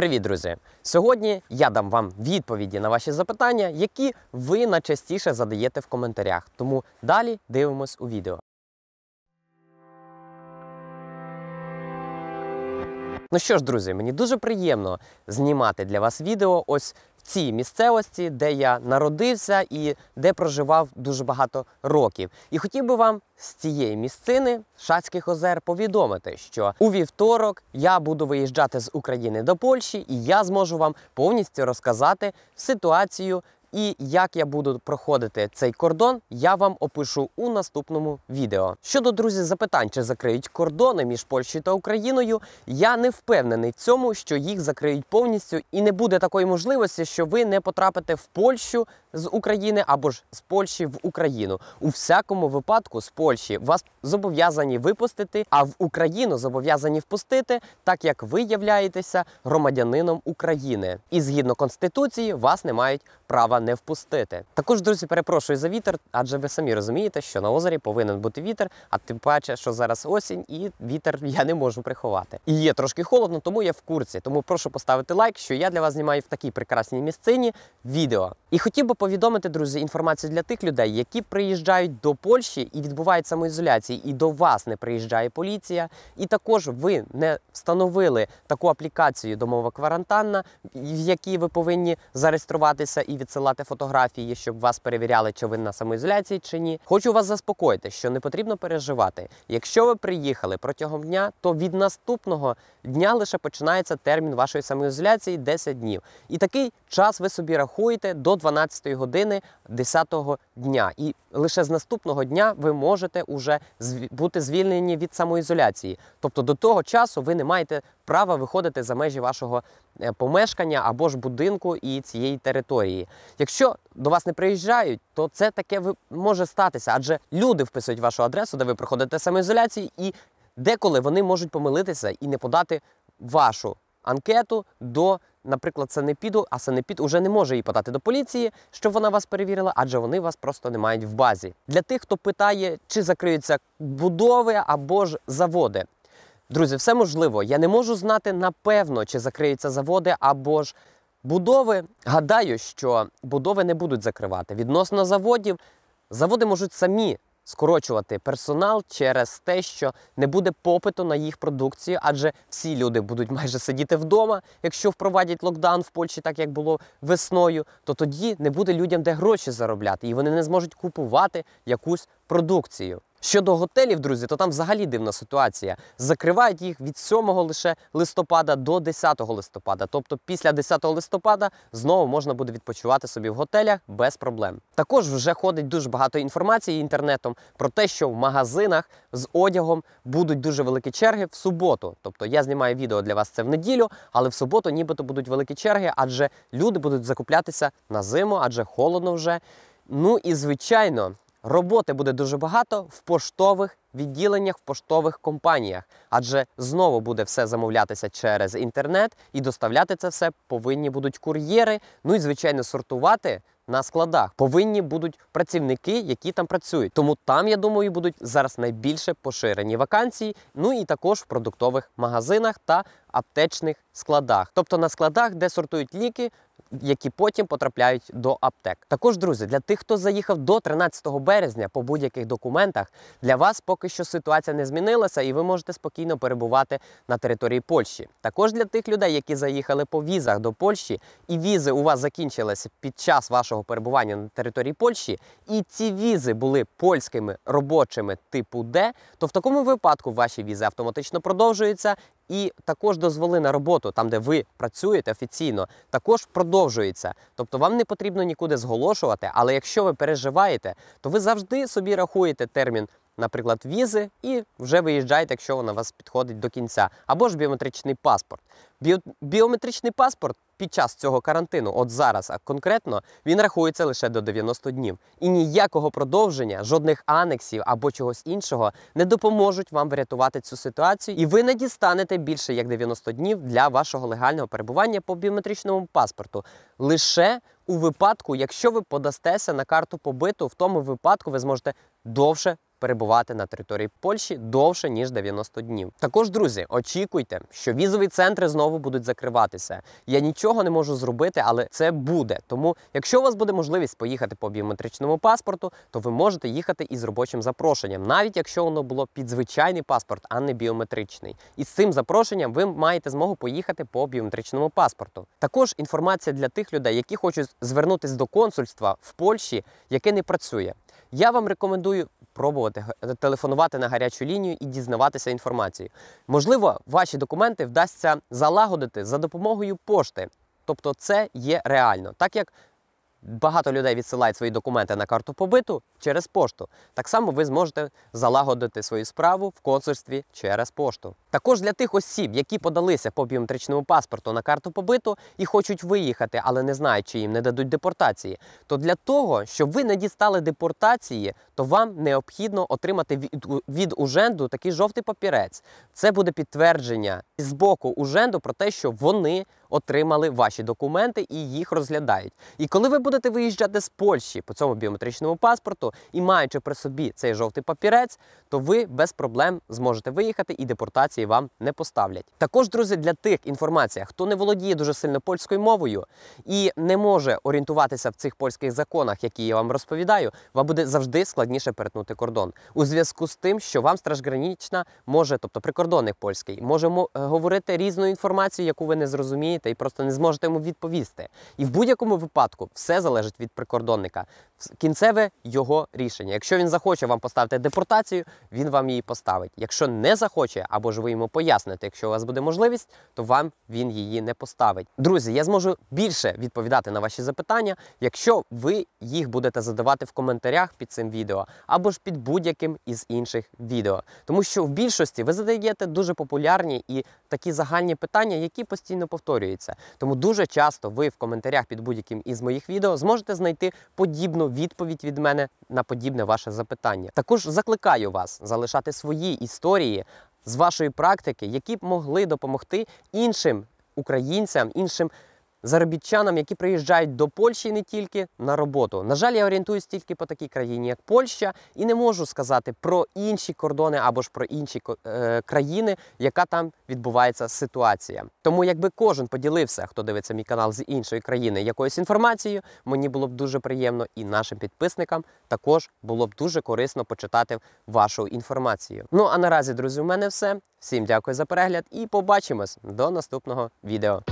Привіт, друзі! Сьогодні я дам вам відповіді на ваші запитання, які ви найчастіше задаєте в коментарях. Тому далі дивимось у відео. Ну що ж, друзі, мені дуже приємно знімати для вас відео ось в цій місцевості, де я народився і де проживав дуже багато років. І хотів би вам з цієї місцини Шацьких озер повідомити, що у вівторок я буду виїжджати з України до Польщі, і я зможу вам повністю розказати ситуацію і як я буду проходити цей кордон, я вам опишу у наступному відео. Щодо друзі, запитань, чи закриють кордони між Польщею та Україною, я не впевнений в цьому, що їх закриють повністю, і не буде такої можливості, що ви не потрапите в Польщу з України або ж з Польщі в Україну. У всякому випадку з Польщі вас зобов'язані випустити, а в Україну зобов'язані впустити, так як ви являєтеся громадянином України. І згідно конституції вас не мають права не впустити. Також, друзі, перепрошую за вітер, адже ви самі розумієте, що на озері повинен бути вітер, а тим паче, що зараз осінь, і вітер я не можу приховати. І є трошки холодно, тому я в курсі. Тому прошу поставити лайк, що я для вас знімаю в такій прекрасній місцині відео. І хотів би повідомити, друзі, інформацію для тих людей, які приїжджають до Польщі і відбувають самоізоляції, і до вас не приїжджає поліція. І також ви не встановили таку аплікацію домова квартира, в якій ви повинні зареєструватися і відсилати фотографії, щоб вас перевіряли, чи ви на самоізоляції чи ні. Хочу вас заспокоїти, що не потрібно переживати. Якщо ви приїхали протягом дня, то від наступного дня лише починається термін вашої самоізоляції 10 днів. І такий час ви собі рахуєте до 12 години 10 дня. І лише з наступного дня ви можете уже бути звільнені від самоізоляції. Тобто до того часу ви не маєте права виходити за межі вашого е, помешкання або ж будинку і цієї території. Якщо до вас не приїжджають, то це таке може статися, адже люди вписують вашу адресу, де ви проходите самоізоляцію, і деколи вони можуть помилитися і не подати вашу анкету до наприклад, Санепіду, а Санепід уже не може її подати до поліції, щоб вона вас перевірила, адже вони вас просто не мають в базі. Для тих, хто питає, чи закриються будови або ж заводи. Друзі, все можливо. Я не можу знати напевно, чи закриються заводи або ж будови. Гадаю, що будови не будуть закривати. Відносно заводів, заводи можуть самі скорочувати персонал через те, що не буде попиту на їх продукцію, адже всі люди будуть майже сидіти вдома. Якщо впровадять локдаун в Польщі, так як було весною, то тоді не буде людям де гроші заробляти, і вони не зможуть купувати якусь продукцію. Щодо готелів, друзі, то там взагалі дивна ситуація. Закривають їх від 7 лише листопада до 10 листопада. Тобто після 10 листопада знову можна буде відпочивати собі в готелях без проблем. Також вже ходить дуже багато інформації інтернетом про те, що в магазинах з одягом будуть дуже великі черги в суботу. Тобто я знімаю відео для вас це в неділю, але в суботу нібито будуть великі черги, адже люди будуть закуплятися на зиму, адже холодно вже. Ну і звичайно, Роботи буде дуже багато в поштових відділеннях, в поштових компаніях, адже знову буде все замовлятися через інтернет і доставляти це все повинні будуть кур'єри. Ну і звичайно, сортувати на складах повинні будуть працівники, які там працюють. Тому там, я думаю, будуть зараз найбільше поширені вакансії. Ну і також в продуктових магазинах та аптечних складах, тобто на складах, де сортують ліки, які потім потрапляють до аптек. Також, друзі, для тих, хто заїхав до 13 березня по будь-яких документах, для вас поки що ситуація не змінилася, і ви можете спокійно перебувати на території Польщі. Також для тих людей, які заїхали по візах до Польщі, і візи у вас закінчилися під час вашого перебування на території Польщі, і ці візи були польськими робочими типу Д, то в такому випадку ваші візи автоматично продовжуються і також дозволи на роботу, там де ви працюєте офіційно, також продовжується. Тобто вам не потрібно нікуди зголошувати, але якщо ви переживаєте, то ви завжди собі рахуєте термін наприклад, візи, і вже виїжджаєте, якщо вона вас підходить до кінця. Або ж біометричний паспорт. Біо... Біометричний паспорт під час цього карантину, от зараз, а конкретно, він рахується лише до 90 днів. І ніякого продовження, жодних анексів або чогось іншого не допоможуть вам врятувати цю ситуацію, і ви не дістанете більше як 90 днів для вашого легального перебування по біометричному паспорту. Лише у випадку, якщо ви подастеся на карту побиту, в тому випадку ви зможете довше перебувати на території Польщі довше ніж 90 днів. Також, друзі, очікуйте, що візові центри знову будуть закриватися. Я нічого не можу зробити, але це буде. Тому, якщо у вас буде можливість поїхати по біометричному паспорту, то ви можете їхати із робочим запрошенням, навіть якщо воно було під звичайний паспорт, а не біометричний. І з цим запрошенням ви маєте змогу поїхати по біометричному паспорту. Також інформація для тих людей, які хочуть звернутися до консульства в Польщі, яке не працює. Я вам рекомендую пробувати телефонувати на гарячу лінію і дізнаватися інформацією. Можливо, ваші документи вдасться залагодити за допомогою пошти. Тобто це є реально, так як Багато людей відсилають свої документи на карту побиту через пошту. Так само ви зможете залагодити свою справу в консульстві через пошту. Також для тих осіб, які подалися по біометричному паспорту на карту побиту і хочуть виїхати, але не знають, чи їм не дадуть депортації. То для того, щоб ви не дістали депортації, то вам необхідно отримати від, від Уженду такий жовтий папірець. Це буде підтвердження з боку Уженду про те, що вони отримали ваші документи і їх розглядають. І коли ви будете виїжджати з Польщі по цьому біометричному паспорту і маючи при собі цей жовтий папірець, то ви без проблем зможете виїхати і депортації вам не поставлять. Також, друзі, для тих інформація, хто не володіє дуже сильно польською мовою і не може орієнтуватися в цих польських законах, які я вам розповідаю, вам буде завжди складніше перетнути кордон у зв'язку з тим, що вам стражгранічна може, тобто прикордонник польський, може е, говорити різну інформацію, яку ви не зрозумієте розумієте, і просто не зможете йому відповісти. І в будь-якому випадку все залежить від прикордонника. Кінцеве його рішення. Якщо він захоче вам поставити депортацію, він вам її поставить. Якщо не захоче, або ж ви йому поясните, якщо у вас буде можливість, то вам він її не поставить. Друзі, я зможу більше відповідати на ваші запитання, якщо ви їх будете задавати в коментарях під цим відео, або ж під будь-яким із інших відео. Тому що в більшості ви задаєте дуже популярні і такі загальні питання, які постійно повторюються. Тому дуже часто ви в коментарях під будь-яким із моїх відео зможете знайти подібну відповідь від мене на подібне ваше запитання. Також закликаю вас залишати свої історії з вашої практики, які б могли допомогти іншим українцям, іншим заробітчанам, які приїжджають до Польщі не тільки на роботу. На жаль, я орієнтуюсь тільки по такій країні, як Польща, і не можу сказати про інші кордони або ж про інші е, країни, яка там відбувається ситуація. Тому, якби кожен поділився, хто дивиться мій канал з іншої країни якоюсь інформацією, мені було б дуже приємно і нашим підписникам також було б дуже корисно почитати вашу інформацію. Ну а наразі, друзі, у мене все. Всім дякую за перегляд і побачимось до наступного відео.